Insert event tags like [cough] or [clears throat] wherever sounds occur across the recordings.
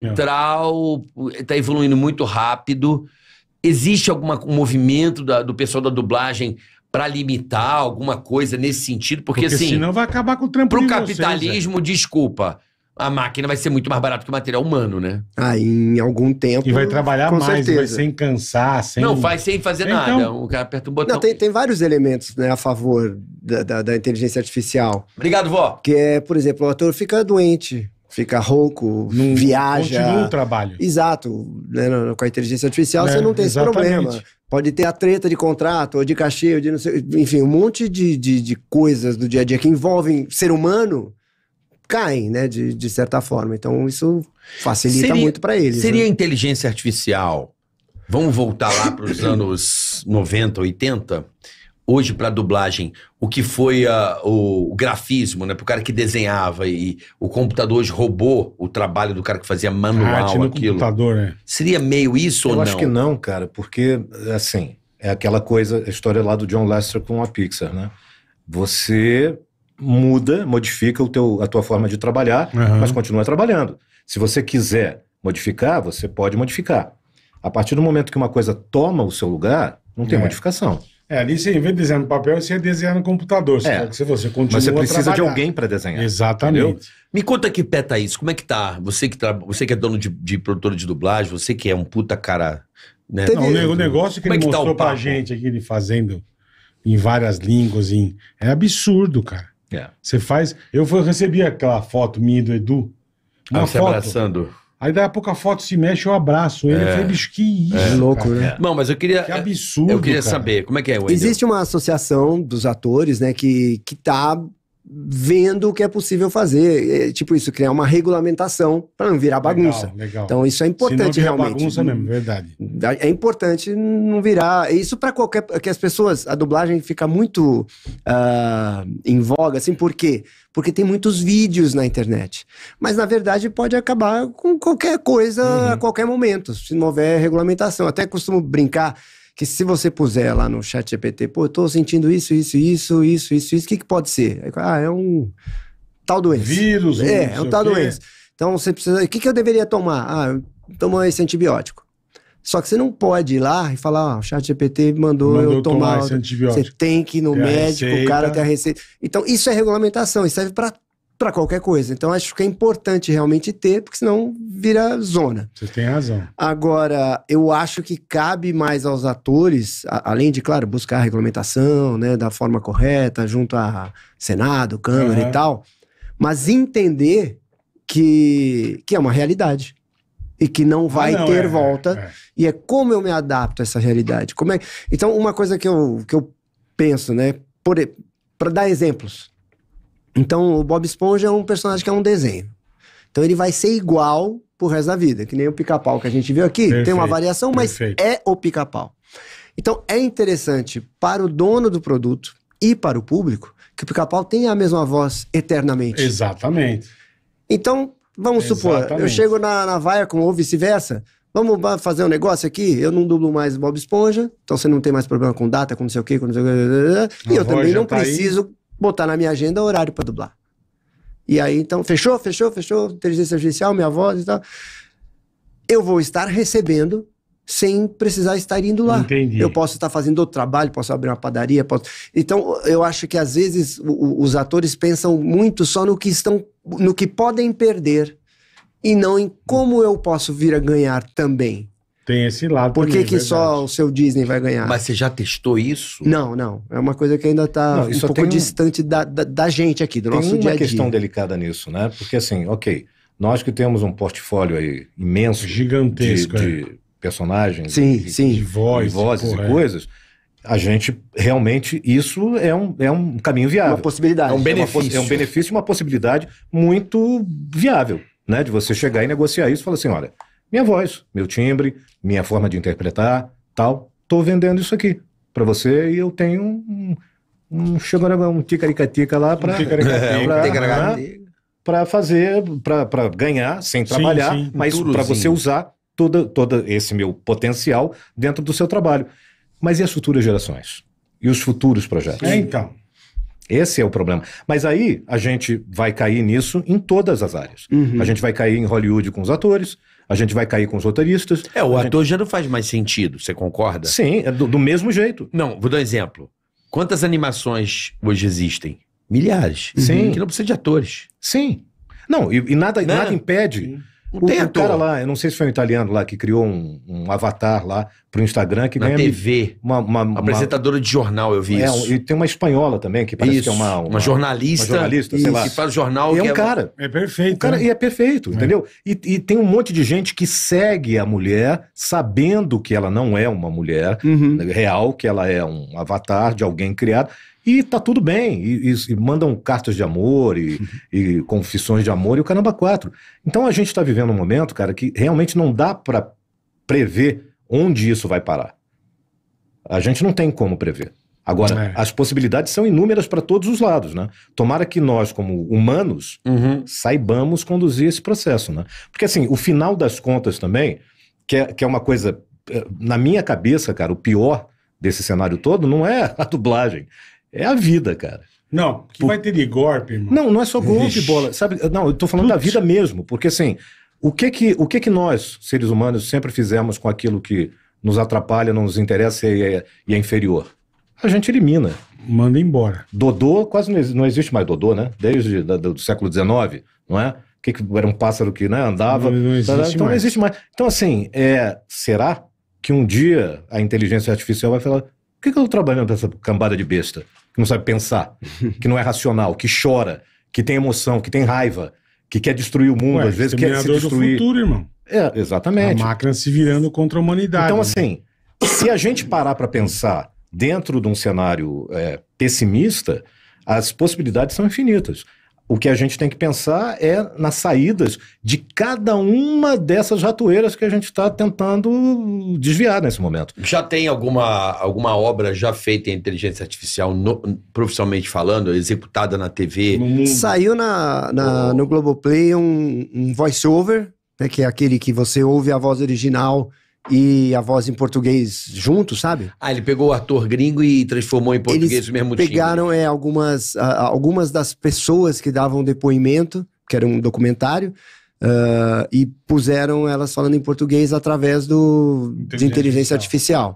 É. Trau está evoluindo muito rápido. Existe algum um movimento da, do pessoal da dublagem para limitar alguma coisa nesse sentido? Porque, Porque assim. Senão vai acabar com o trampo o capitalismo, vocês, é. desculpa. A máquina vai ser muito mais barata que o material humano, né? Ah, em algum tempo. E vai trabalhar mais, certeza. vai sem cansar, sem. Não, faz sem fazer então... nada. O cara aperta um botão. Não, tem, tem vários elementos né, a favor da, da, da inteligência artificial. Obrigado, vó. Que é, por exemplo, o ator fica doente fica rouco, não viaja. Continua o trabalho. Exato. Né? Com a inteligência artificial é, você não tem esse problema. Pode ter a treta de contrato, ou de cachê, ou de não sei, enfim, um monte de, de, de coisas do dia a dia que envolvem ser humano caem, né, de, de certa forma. Então isso facilita seria, muito para eles. Seria né? inteligência artificial. Vamos voltar lá para os anos 90, 80 hoje para dublagem o que foi a, o, o, grafismo, né? Pro cara que desenhava e o computador hoje roubou o trabalho do cara que fazia manual a arte no aquilo. computador, né? Seria meio isso Eu ou não? Eu acho que não, cara, porque assim, é aquela coisa, a história lá do John Lester com a Pixar, né? Você muda, modifica o teu, a tua forma de trabalhar, uhum. mas continua trabalhando. Se você quiser modificar, você pode modificar. A partir do momento que uma coisa toma o seu lugar, não tem é. modificação. É, ali você, em vez de desenhar no papel, você ia desenhar no computador. É. você você continua Mas você precisa de alguém para desenhar. Exatamente. Entendeu? Me conta que pé tá isso, como é que tá? Você que, tá, você que é dono de, de de dublagem, você que é um puta cara. Né? Não, o negócio que como é ele é que tá mostrou tá pra gente aqui, ele fazendo em várias línguas, em... é absurdo, cara. É. Você faz. Eu, fui, eu recebi aquela foto minha do Edu. Ah, Uma ah, foto, abraçando. Aí daí a pouco a foto se mexe, eu abraço ele. É. Eu falei, bicho, que isso. É louco, né? Não, mas eu queria. Que absurdo. Eu queria cara. saber, como é que é, Wendel? Existe uma associação dos atores, né, que, que tá vendo o que é possível fazer. É, tipo isso, criar uma regulamentação para não virar bagunça. Legal, legal. Então isso é importante Se não realmente. bagunça mesmo, verdade. É importante não virar. Isso para qualquer. que as pessoas. A dublagem fica muito uh, em voga, assim, por quê? Porque tem muitos vídeos na internet. Mas na verdade pode acabar com qualquer coisa uhum. a qualquer momento, se não houver regulamentação. Até costumo brincar que se você puser lá no chat GPT, pô, eu tô sentindo isso, isso, isso, isso, isso, isso, o que, que pode ser? Ah, é um tal doença. Vírus. É, é um tal doença. Então você precisa. O que, que eu deveria tomar? Ah, toma esse antibiótico. Só que você não pode ir lá e falar, ah, o chat GPT mandou, mandou eu tomar. tomar esse antibiótico. Você tem que ir no médico, o cara tem a receita. Então, isso é regulamentação, isso serve para para qualquer coisa. Então acho que é importante realmente ter, porque senão vira zona. Você tem razão. Agora, eu acho que cabe mais aos atores, a, além de, claro, buscar a regulamentação, né, da forma correta, junto a Senado, Câmara uhum. e tal, mas entender que, que é uma realidade e que não ah, vai ah, não, ter é, é, volta. É, E é como eu me adapto a essa realidade. Como é... Então, uma coisa que eu, que eu penso, né, para dar exemplos então, o Bob Esponja é um personagem que é um desenho. Então, ele vai ser igual pro resto da vida, que nem o pica-pau que a gente viu aqui. Perfeito, tem uma variação, mas perfeito. é o pica-pau. Então, é interessante para o dono do produto e para o público que o pica-pau tenha a mesma voz eternamente. Exatamente. Então, vamos Exatamente. supor, eu chego na, na vaia com ou vice-versa. Vamos fazer um negócio aqui? Eu não dublo mais Bob Esponja, então você não tem mais problema com data, com não sei o quê, com não sei o quê. E eu também não tá preciso aí botar na minha agenda horário para dublar. E aí, então, fechou, fechou, fechou, inteligência artificial, minha voz e tal. Eu vou estar recebendo sem precisar estar indo lá. Entendi. Eu posso estar fazendo outro trabalho, posso abrir uma padaria, posso... Então, eu acho que às vezes o, os atores pensam muito só no que estão, no que podem perder e não em como eu posso vir a ganhar também. Tem esse lado. Por que, que é só o seu Disney vai ganhar? Mas você já testou isso? Não, não. É uma coisa que ainda está um pouco distante da, da, da, gente aqui, do tem nosso dia a dia. Tem uma questão delicada nisso, né? Porque assim, ok, nós que temos um portfólio aí imenso. Gigantesco. De, de é. personagens. Sim, de, sim. De, voz, vozes porra, e é. coisas. A gente realmente, isso é um, é um caminho viável. Uma possibilidade. É um é benefício. É, um benefício, uma possibilidade muito viável, né? De você chegar e negociar isso e falar assim: olha, minha voz, meu timbre, minha forma de interpretar, tal. Estou vendendo isso aqui para você e eu tenho um, um chegando um ticaricatica lá para um [laughs] para né, fazer para ganhar sem trabalhar, sim, sim, mas para você usar todo todo esse meu potencial dentro do seu trabalho. Mas e as futuras gerações? E os futuros projetos? É, então, esse é o problema. Mas aí a gente vai cair nisso em todas as áreas. Uhum. A gente vai cair em Hollywood com os atores, a gente vai cair com os roteiristas. É, o ator gente... já não faz mais sentido, você concorda? Sim, é do, do mesmo jeito. Não, vou dar um exemplo. Quantas animações hoje existem? Milhares. Sim. Que não precisa de atores. Sim. Não, e, e nada, não. Né? nada impede. Sim não o, tem o cara lá, eu não sei se foi um italiano lá que criou um, um avatar lá pro Instagram que Na ganha. TV. Uma, uma, uma apresentadora de jornal, eu vi é, isso. E tem uma espanhola também, que parece isso. que é uma, uma. Uma, jornalista. Uma jornalista, isso. sei lá. Que faz jornal. E é um é... cara. É perfeito. cara, né? E é perfeito, é. entendeu? E, e, tem um monte de gente que segue a mulher sabendo que ela não é uma mulher uhum. real, que ela é um avatar de alguém criado. E tá tudo bem. E, e, e mandam cartas de amor e, uhum. e, confissões de amor e o caramba quatro. Então a gente está vivendo um momento, cara, que realmente não dá para prever onde isso vai parar. A gente não tem como prever. Agora, é. as possibilidades são inúmeras para todos os lados, né? Tomara que nós, como humanos, uhum. saibamos conduzir esse processo, né? Porque, assim, o final das contas também, que é, que é uma coisa, eh, na minha cabeça, cara, o pior desse cenário todo não é a dublagem, é a vida, cara. Não, que vai ter de golpe, irmão. Não, não é só golpe, Ixi. bola. Sabe? Não, eu tô falando Putz. da vida mesmo, porque assim, o que que, o que que nós, seres humanos, sempre fizemos com aquilo que nos atrapalha, não nos interessa e é, e é inferior? A gente elimina. Manda embora. Dodô, quase não, não existe mais Dodô, né? Desde o do século XIX, não é? Que, que era um pássaro que né, andava. Não, não existe tá, então mais. não existe mais. Então, assim, é, será que um dia a inteligência artificial vai falar: por que, que eu tô trabalhando com essa cambada de besta? que não sabe pensar, [laughs] que não é racional, que chora, que tem emoção, que tem raiva, que quer destruir o mundo, Ué, às vezes quer se destruir. do futuro, irmão. É, é exatamente. A máquina se virando contra a humanidade. Então, né? assim, se a gente parar para pensar dentro de um cenário é, pessimista, as possibilidades são infinitas. O que a gente tem que pensar é nas saídas de cada uma dessas ratoeiras que a gente está tentando desviar nesse momento. Já tem alguma, alguma obra já feita em inteligência artificial, no, profissionalmente falando, executada na TV? Hum. Saiu na, na, oh. no Globoplay um, um voice-over, né, que é aquele que você ouve a voz original e a voz em português junto, sabe? Ah, ele pegou o ator gringo e transformou em português Eles mesmo pegaram time. é, algumas, algumas das pessoas que davam depoimento, que era um documentário, uh, e puseram elas falando em português através do, inteligência de inteligência artificial.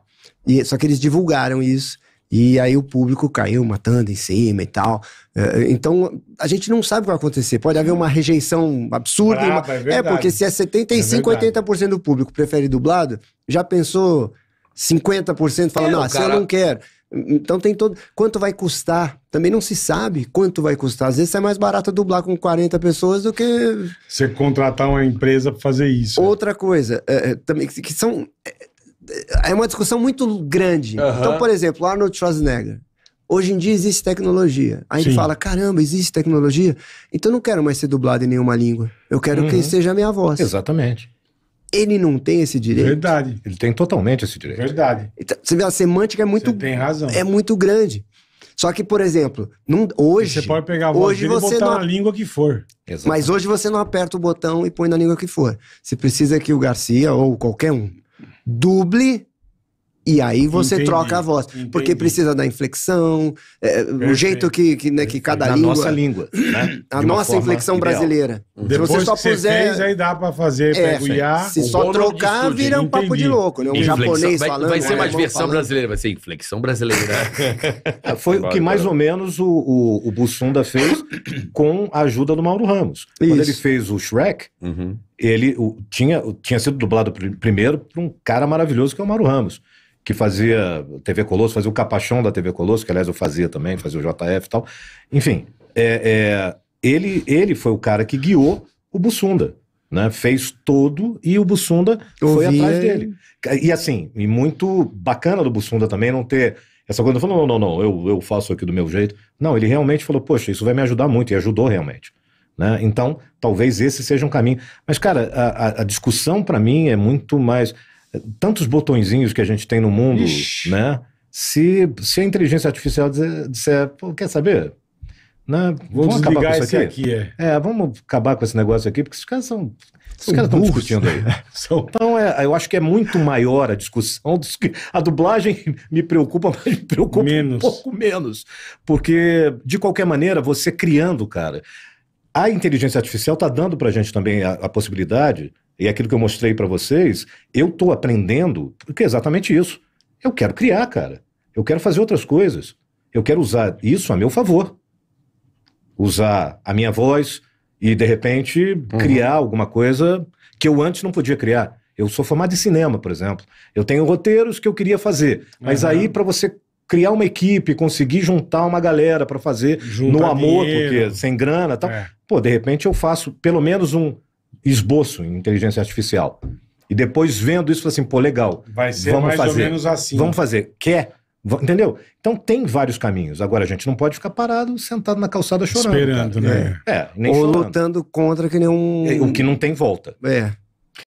artificial. E, só que eles divulgaram isso e aí o público caiu matando em cima e tal. É, então, a gente não sabe o que vai acontecer. Pode haver uma rejeição absurda. Brava, uma... É, é, porque se é 75, é 80% do público prefere dublado, já pensou 50% fala, é, não, assim cara... eu não quero. Então tem todo. Quanto vai custar? Também não se sabe quanto vai custar. Às vezes é mais barato dublar com 40 pessoas do que. Você contratar uma empresa para fazer isso. Né? Outra coisa, é, é, também, que são. É, é uma discussão muito grande. Então, por exemplo, Arnold Schwarzenegger. Hoje em dia existe tecnologia. Aí Sim. fala: caramba, existe tecnologia? Então eu não quero mais ser dublado em nenhuma língua. Eu quero uhum. que seja a minha voz. Exatamente. Ele não tem esse direito. Verdade. Ele tem totalmente esse direito. Verdade. Então, você vê, a semântica é muito. Você tem razão. É muito grande. Só que, por exemplo, num, hoje. Você pode pegar a voz hoje você e botar não... na língua que for. Exatamente. Mas hoje você não aperta o botão e põe na língua que for. Você precisa que o Garcia ou qualquer um, Duble e aí você entendi, troca a voz. Entendi. Porque precisa da inflexão, é, é o jeito que, que, né, que cada Na língua. A nossa língua. Né? [clears throat] A nossa inflexão ideal. brasileira. Depois uhum. se você só puser. Você fez, aí dá pra fazer, é, Se só trocar, estúdio, vira um entendi. papo de louco, né? Um inflexão, japonês vai, falando. Vai ser uma né? versão brasileira, vai ser inflexão brasileira. Né? [laughs] Foi o que mais ou menos o, o, o Bussunda fez com a ajuda do Mauro Ramos. Isso. Quando ele fez o Shrek. Uhum. Ele o, tinha, tinha sido dublado primeiro por um cara maravilhoso que é o Mauro Ramos que fazia TV Colosso, fazia o Capachão da TV Colosso, que aliás eu fazia também, fazia o JF e tal. Enfim, é, é, ele, ele foi o cara que guiou o Bussunda. Né? Fez todo e o Bussunda eu foi atrás dele. E assim, e muito bacana do Bussunda também não ter essa coisa, falou, não, não, não, eu, eu faço aqui do meu jeito. Não, ele realmente falou, poxa, isso vai me ajudar muito, e ajudou realmente. Né? Então, talvez esse seja um caminho. Mas, cara, a, a discussão para mim é muito mais tantos botõezinhos que a gente tem no mundo, Ixi. né? Se, se a inteligência artificial disser, disser quer saber? Né? Vamos, vamos acabar com isso aqui. aqui é. é. vamos acabar com esse negócio aqui, porque esses caras são. Os caras estão discutindo aí. [laughs] São... Então, é, eu acho que é muito maior a discussão. Dos a dublagem me preocupa, mas me preocupa menos. um pouco menos. Porque, de qualquer maneira, você criando, cara. A inteligência artificial está dando para a gente também a, a possibilidade e é aquilo que eu mostrei para vocês, eu estou aprendendo, porque é exatamente isso. Eu quero criar, cara. Eu quero fazer outras coisas. Eu quero usar isso a meu favor. Usar a minha voz e, de repente, uhum. criar alguma coisa que eu antes não podia criar. Eu sou formado em cinema, por exemplo. Eu tenho roteiros que eu queria fazer. Mas uhum. aí, para você criar uma equipe, conseguir juntar uma galera para fazer Junta no amor, porque sem grana tal. É. Pô, de repente eu faço pelo menos um esboço em inteligência artificial. E depois vendo isso, assim, pô, legal. Vai ser vamos mais fazer. ou menos assim. Vamos fazer. Quer? Entendeu? Então tem vários caminhos. Agora, a gente não pode ficar parado, sentado na calçada chorando. Esperando, cara. É. né? É, é Ou chorando. lutando contra que nem um. É, o que não tem volta. É.